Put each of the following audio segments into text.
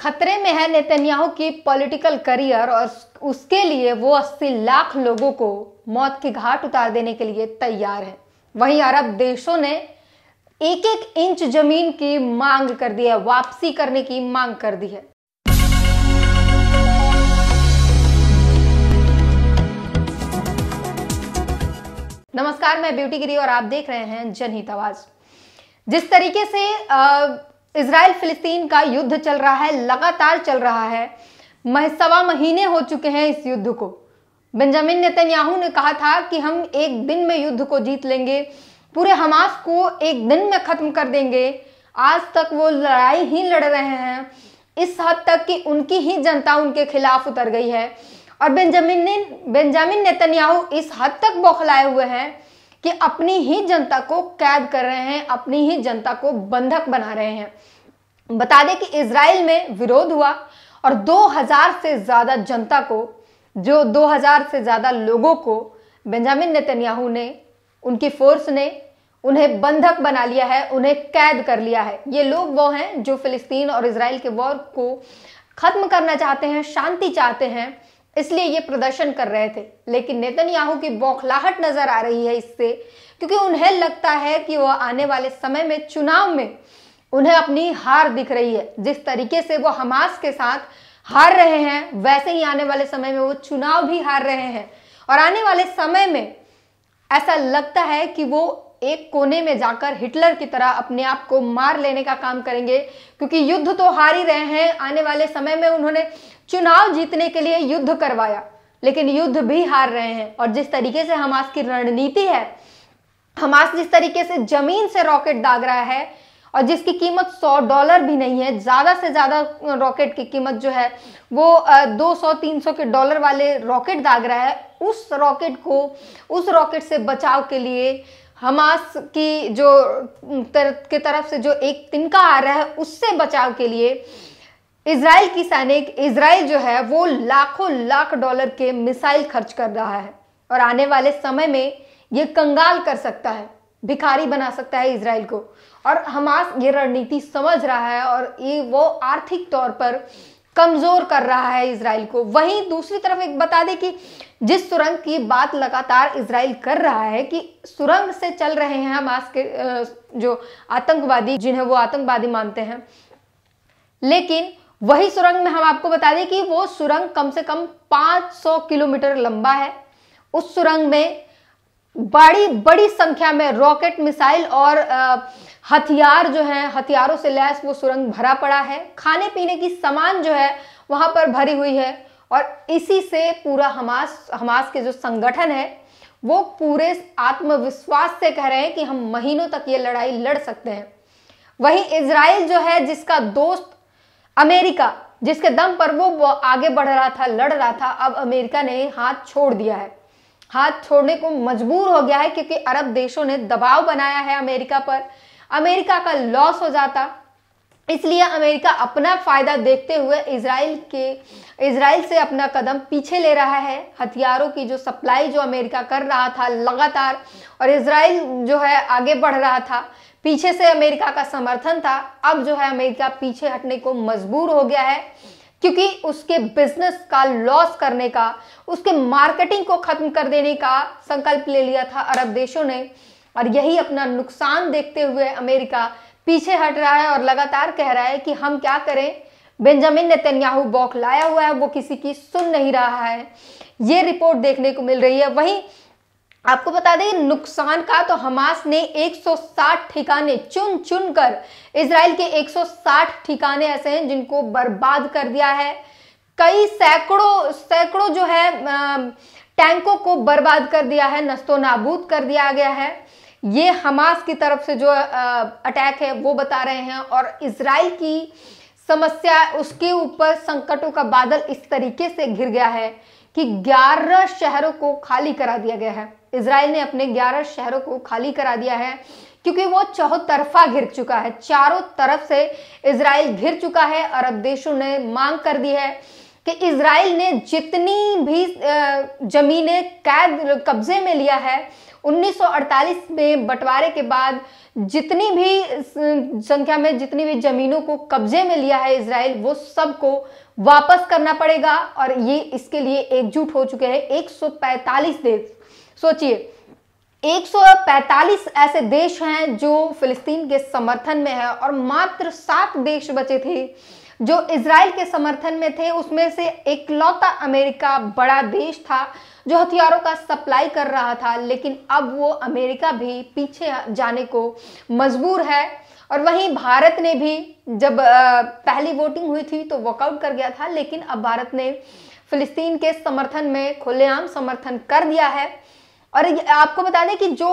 खतरे में है नेतन्याहू की पॉलिटिकल करियर और उसके लिए वो 80 लाख लोगों को मौत की घाट उतार देने के लिए तैयार है वहीं अरब देशों ने एक एक इंच जमीन की मांग कर दी है वापसी करने की मांग कर दी है नमस्कार मैं ब्यूटी गिरी और आप देख रहे हैं जनहित आवाज जिस तरीके से आ, इसराइल फिलिस्तीन का युद्ध चल रहा है लगातार चल रहा है मह सवा महीने हो चुके हैं इस युद्ध को बेंजामिन नेतन्याहू ने कहा था कि हम एक दिन में युद्ध को जीत लेंगे पूरे हमास को एक दिन में ख़त्म कर देंगे आज तक वो लड़ाई ही लड़ रहे हैं इस हद तक कि उनकी ही जनता उनके खिलाफ उतर गई है और बेंजामिन ने बेंजामिन नेतन्याहू इस हद तक बौखलाए हुए हैं कि अपनी ही जनता को कैद कर रहे हैं अपनी ही जनता को बंधक बना रहे हैं बता दें कि इसराइल में विरोध हुआ और 2000 से ज़्यादा जनता को जो 2000 से ज़्यादा लोगों को बेंजामिन नेतन्याहू ने उनकी फोर्स ने उन्हें बंधक बना लिया है उन्हें कैद कर लिया है ये लोग वो हैं जो फिलिस्तीन और इसराइल के वॉर को ख़त्म करना चाहते हैं शांति चाहते हैं इसलिए ये प्रदर्शन कर रहे थे लेकिन नेतन्याहू की बौखलाहट नजर आ रही है इससे क्योंकि उन्हें लगता है कि वह आने वाले समय में चुनाव में उन्हें अपनी हार दिख रही है जिस तरीके से वो हमास के साथ हार रहे हैं वैसे ही आने वाले समय में वो चुनाव भी हार रहे हैं और आने वाले समय में ऐसा लगता है कि वो एक कोने में जाकर हिटलर की तरह अपने आप को मार लेने का काम करेंगे क्योंकि युद्ध तो हार ही रहे हैं आने वाले समय में उन्होंने चुनाव जीतने के लिए युद्ध करवाया लेकिन युद्ध भी हार रहे हैं और जिस तरीके से हमास की रणनीति है हमास जिस तरीके से जमीन से रॉकेट दाग रहा है और जिसकी कीमत सौ डॉलर भी नहीं है ज़्यादा से ज़्यादा रॉकेट की कीमत जो है वो दो सौ तीन सौ के डॉलर वाले रॉकेट दाग रहा है उस रॉकेट को उस रॉकेट से बचाव के लिए हमास की जो तर, के तरफ से जो एक तिनका आ रहा है उससे बचाव के लिए इसराइल की सैनिक इसराइल जो है वो लाखों लाख डॉलर के मिसाइल खर्च कर रहा है और आने वाले समय में ये कंगाल कर सकता है भिखारी बना सकता है इसराइल को और हमास ये रणनीति समझ रहा है और ये वो आर्थिक तौर पर कमज़ोर कर रहा है इसराइल को वहीं दूसरी तरफ एक बता दें कि जिस सुरंग की बात लगातार इसराइल कर रहा है कि सुरंग से चल रहे हैं हमास के जो आतंकवादी जिन्हें वो आतंकवादी मानते हैं लेकिन वही सुरंग में हम आपको बता दें कि वो सुरंग कम से कम 500 किलोमीटर लंबा है उस सुरंग में बड़ी बड़ी संख्या में रॉकेट मिसाइल और आ, हथियार जो है हथियारों से लैस वो सुरंग भरा पड़ा है खाने पीने की सामान जो है वहां पर भरी हुई है और इसी से पूरा हमास हमास के जो संगठन है वो पूरे आत्मविश्वास से कह रहे हैं कि हम महीनों तक ये लड़ाई लड़ सकते हैं वही इसराइल जो है जिसका दोस्त अमेरिका जिसके दम पर वो, वो आगे बढ़ रहा था लड़ रहा था अब अमेरिका ने हाथ छोड़ दिया है हाथ छोड़ने को मजबूर हो गया है क्योंकि अरब देशों ने दबाव बनाया है अमेरिका पर अमेरिका का लॉस हो जाता इसलिए अमेरिका अपना फायदा देखते हुए इसराइल के इसराइल से अपना कदम पीछे ले रहा है हथियारों की जो सप्लाई जो अमेरिका कर रहा था लगातार और इसराइल जो है आगे बढ़ रहा था पीछे से अमेरिका का समर्थन था अब जो है अमेरिका पीछे हटने को मजबूर हो गया है क्योंकि उसके बिजनेस का लॉस करने का उसके मार्केटिंग को खत्म कर देने का संकल्प ले लिया था अरब देशों ने और यही अपना नुकसान देखते हुए अमेरिका पीछे हट रहा है और लगातार कह रहा है कि हम क्या करें बेंजामिन नेतन्याहू लाया हुआ है वो किसी की सुन नहीं रहा है ये रिपोर्ट देखने को मिल रही है वहीं आपको बता दें नुकसान का तो हमास ने 160 ठिकाने चुन चुन कर इसराइल के 160 ठिकाने ऐसे हैं जिनको बर्बाद कर दिया है कई सैकड़ों सैकड़ों जो है टैंकों को बर्बाद कर दिया है नस्तो नाबूद कर दिया गया है ये हमास की तरफ से जो अटैक है वो बता रहे हैं और इसराइल की समस्या उसके ऊपर संकटों का बादल इस तरीके से घिर गया है कि 11 शहरों को खाली करा दिया गया है इसराइल ने अपने 11 शहरों को खाली करा दिया है क्योंकि वो चौतरफा घिर चुका है चारों तरफ से इसराइल घिर चुका है अरब देशों ने मांग कर दी है कि इसराइल ने जितनी भी जमीनें कैद कब्जे में लिया है 1948 में बंटवारे के बाद जितनी भी संख्या में जितनी भी जमीनों को कब्जे में लिया है इसराइल वो सबको वापस करना पड़ेगा और ये इसके लिए एकजुट हो चुके हैं 145 देश सोचिए 145 ऐसे देश हैं जो फिलिस्तीन के समर्थन में है और मात्र सात देश बचे थे जो इसराइल के समर्थन में थे उसमें से लौता अमेरिका बड़ा देश था जो हथियारों का सप्लाई कर रहा था लेकिन अब वो अमेरिका भी पीछे जाने को मजबूर है और वहीं भारत ने भी जब पहली वोटिंग हुई थी तो वॉकआउट कर गया था लेकिन अब भारत ने फिलिस्तीन के समर्थन में खुलेआम समर्थन कर दिया है और आपको बता दें कि जो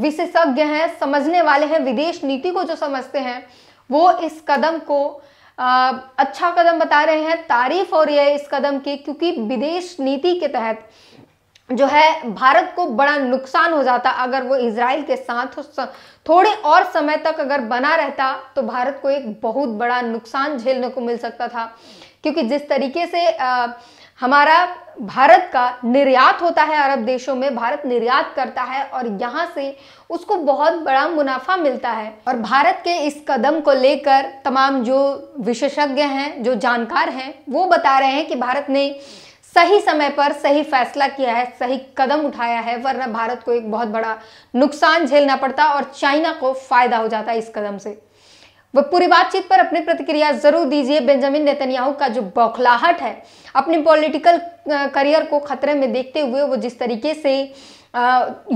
विशेषज्ञ हैं समझने वाले हैं विदेश नीति को जो समझते हैं वो इस कदम को अच्छा कदम बता रहे हैं तारीफ हो रही है इस कदम की क्योंकि विदेश नीति के तहत जो है भारत को बड़ा नुकसान हो जाता अगर वो इसराइल के साथ थोड़े और समय तक अगर बना रहता तो भारत को एक बहुत बड़ा नुकसान झेलने को मिल सकता था क्योंकि जिस तरीके से आ, हमारा भारत का निर्यात होता है अरब देशों में भारत निर्यात करता है और यहाँ से उसको बहुत बड़ा मुनाफा मिलता है और भारत के इस कदम को लेकर तमाम जो विशेषज्ञ हैं जो जानकार हैं वो बता रहे हैं कि भारत ने सही समय पर सही फैसला किया है सही कदम उठाया है वरना भारत को एक बहुत बड़ा नुकसान झेलना पड़ता और चाइना को फायदा हो जाता है इस कदम से वह पूरी बातचीत पर अपनी प्रतिक्रिया जरूर दीजिए बेंजामिन नेतन्याहू का जो बौखलाहट है अपने पॉलिटिकल करियर को खतरे में देखते हुए वो जिस तरीके से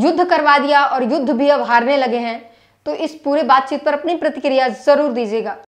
युद्ध करवा दिया और युद्ध भी अब हारने लगे हैं तो इस पूरे बातचीत पर अपनी प्रतिक्रिया जरूर दीजिएगा